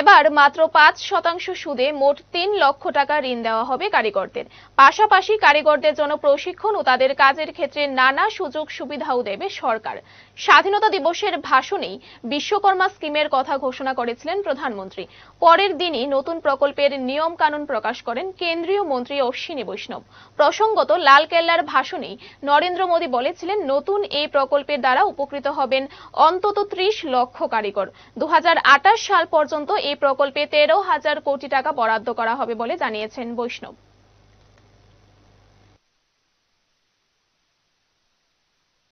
এবার মাত্র পাঁচ শতাংশ সুদে মোট তিন লক্ষ টাকা ঋণ দেওয়া হবে কারিগরদের পাশাপাশি কারিগরদের জন্য প্রশিক্ষণ ও তাদের কাজের ক্ষেত্রে নানা সুযোগ সুবিধাও দেবে সরকার স্বাধীনতা দিবসের ভাষণেই বিশ্বকর্মা স্কিমের কথা ঘোষণা করেছিলেন প্রধানমন্ত্রী পরের দিনই নতুন প্রকল্পের নিয়ম কানুন প্রকাশ করেন কেন্দ্রীয় মন্ত্রী অশ্বিনী বৈষ্ণব প্রসঙ্গত লালকেল্লার ভাষণেই নরেন্দ্র মোদী বলেছিলেন নতুন এই প্রকল্পের দ্বারা উপকৃত হবেন অন্তত ত্রিশ লক্ষ কারিগর দু সাল পর্যন্ত এই প্রকল্পে তেরো হাজার কোটি টাকা বরাদ্দ করা হবে বলে জানিয়েছেন বৈষ্ণব